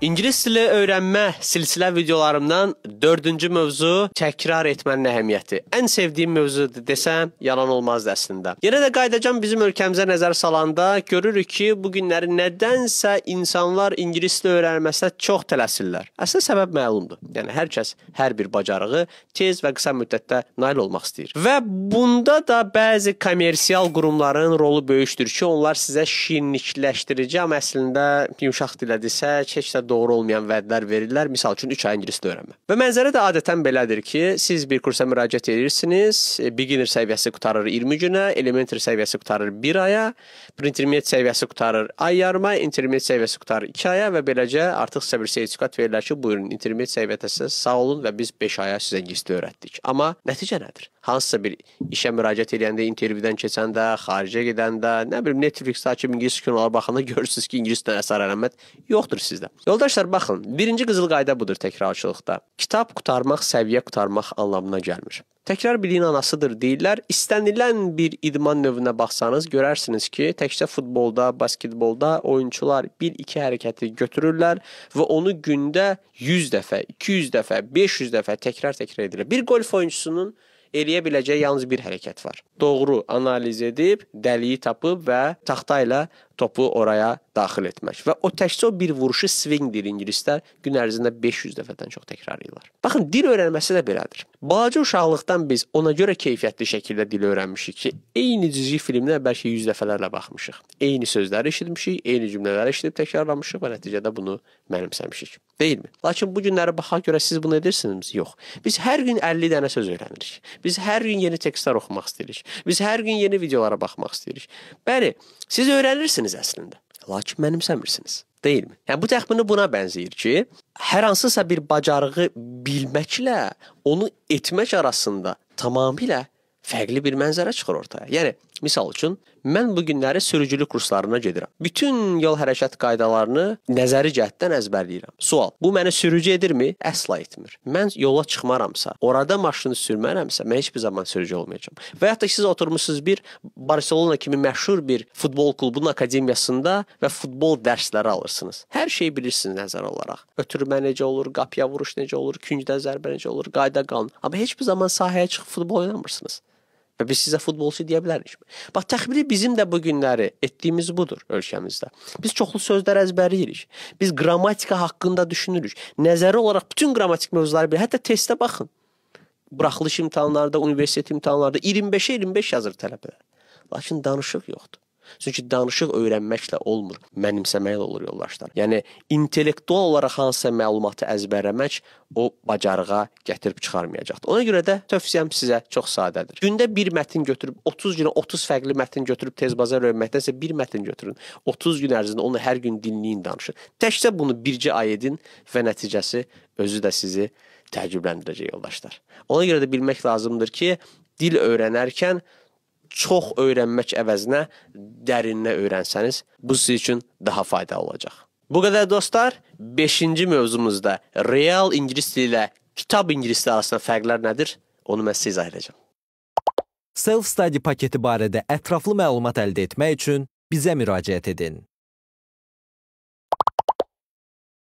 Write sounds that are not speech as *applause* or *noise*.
İngilis dili öyrənmə silsilə videolarımdan 4-cü mövzu təkrar etmənin əhəmiyyəti. Ən sevdiyim mövzudur desəm, yalan olmaz əslində. Yenə də qayıdacağam bizim ölkəmizə nəzər salanda görürük ki, bu günləri nədənsə insanlar ingilis dili öyrənməsinə çox tələsirlər. Əslində səbəb məlumdur. Yəni hər kəs hər bir bacarığı tez və qısa müddətdə nail olmaq istəyir. Və bunda da bəzi kommersial qurumların rolu böyükdür ki, onlar sizə şirinlikləşdirici, amma əslində yumşaq dillədirsə, heç də doğru olmayan vədlər verirlər. Məsəl üçün 3 ay ingilis dili öyrənmə. Və mənzərə də adətən belədir ki, siz bir kursa müraciət edirsiniz, e, beginner səviyyəsi qutarır 20 günə, elementary səviyyəsi qutarır 1 aya, pre-intermediate səviyyəsi qutarır ay yarıma, intermediate səviyyəsi qutarır 2 aya və beləcə artıq sizə bir sertifikat verirlər ki, buyurun intermediate səviyyədə sağ olun və biz 5 aya sizə ingilis dili öyrətdik. Amma nəticə nədir? hansısa bir işə müraciət edəndə, intervyudan keçəndə, xaricə gedəndə, nə bilim Netflix-də açıb ingilis kinolara baxanda *laughs* görürsüz ki, ingilis dilində əsər-əlamət yoxdur sizdə. Yoldaşlar, baxın, birinci qızıl qayda budur təkrarçılıqda. Kitab qutarmaq, səviyyə qutarmaq anlamına gəlmir. Təkrar biliyin anasıdır deyirlər. İstənilən bir idman növünə baxsanız görərsiniz ki, təkcə futbolda, basketbolda oyunçular 1-2 hərəkəti götürürlər və onu gündə 100 dəfə, 200 dəfə, 500 dəfə təkrar-təkrar edirlər. Bir qolf oyunçusunun Eləyə biləcəyi yalnız bir hərəkət var. Doğru analiz edib, dəliyi tapıb və taxta ilə topu oraya daxil etmək. Və o təkcə o bir vuruşu swingdir ingilislər gün ərzində 500 dəfədən çox təkrarlayırlar. Baxın, dil öyrənməsi də belədir. Balaca uşaqlıqdan biz ona görə keyfiyyətli şəkildə dil öyrənmişik ki, eyni cizgi filminə bəlkə 100 dəfələrlə baxmışıq. Eyni sözləri eşitmişik, eyni cümlələri eşidib təkrarlamışıq və nəticədə bunu mənimsəmişik. Deyilmi? Lakin bu günləri baxa görə siz bunu edirsiniz? Yox. Biz hər gün 50 dənə söz öyrənirik. Biz hər gün yeni tekstlər oxumaq istəyirik. Biz hər gün yeni videolara baxmaq istəyirik. Bəli, siz öyrənirsiniz bilirsiniz əslində, lakin mənimsəmirsiniz. Deyilmi? Yəni bu təxmini buna bənzəyir ki, hər hansısa bir bacarığı bilməklə onu etmək arasında tamamilə fərqli bir mənzərə çıxır ortaya. Yəni Misal üçün, mən bu günləri sürücülük kurslarına gedirəm. Bütün yol hərəkət qaydalarını nəzəri cəhətdən əzbərləyirəm. Sual: Bu məni sürücü edirmi? Əsla etmir. Mən yola çıxmaramsa, orada maşını sürmərəmsə, mən heç bir zaman sürücü olmayacağam. Və hətta siz oturmusunuz bir Barselona kimi məşhur bir futbol klubunun akademiyasında və futbol dərsləri alırsınız. Hər şeyi bilirsiniz nəzər olaraq. Ötürmə necə olur, qapıya vuruş necə olur, küncdə zərbə necə olur, qayda qanun. Amma heç bir zaman sahəyə çıxıb futbol oynamırsınız. Və biz sizə futbolçu deyə bilərikmi? Bax təxmini bizim də bu günləri etdiyimiz budur ölkəmizdə. Biz çoxlu sözlər əzbərləyirik. Biz qrammatika haqqında düşünürük. Nəzəri olaraq bütün qrammatik mövzuları bilir. Hətta testə baxın. Buraxılış imtahanlarında, universitet imtahanlarında 25-ə 25 yazır tələbələr. Lakin danışıq yoxdur. Çünki danışıq öyrənməklə olmur, mənimsəməklə olur yoldaşlar. Yəni intellektual olaraq hansısa məlumatı əzbərləmək o bacarığa gətirib çıxarmayacaqdır. Ona görə də tövsiyəm sizə çox sadədir. Gündə bir mətn götürüb 30 günə 30 fərqli mətn götürüb tez bazar öyrənməkdənsə bir mətn götürün. 30 gün ərzində onu hər gün dinləyin, danışın. Təkcə bunu bircə ay edin və nəticəsi özü də sizi təəccübləndirəcək yoldaşlar. Ona görə də bilmək lazımdır ki, dil öyrənərkən çox öyrənmək əvəzinə dərinlə öyrənsəniz, bu sizin üçün daha faydalı olacaq. Bu qədər dostlar. 5-ci mövzumuzda real ingilis dili ilə kitab ingilis dili arasında fərqlər nədir? Onu mən sizə izah edəcəm. Self-study paketi barədə ətraflı məlumat əldə etmək üçün bizə müraciət edin.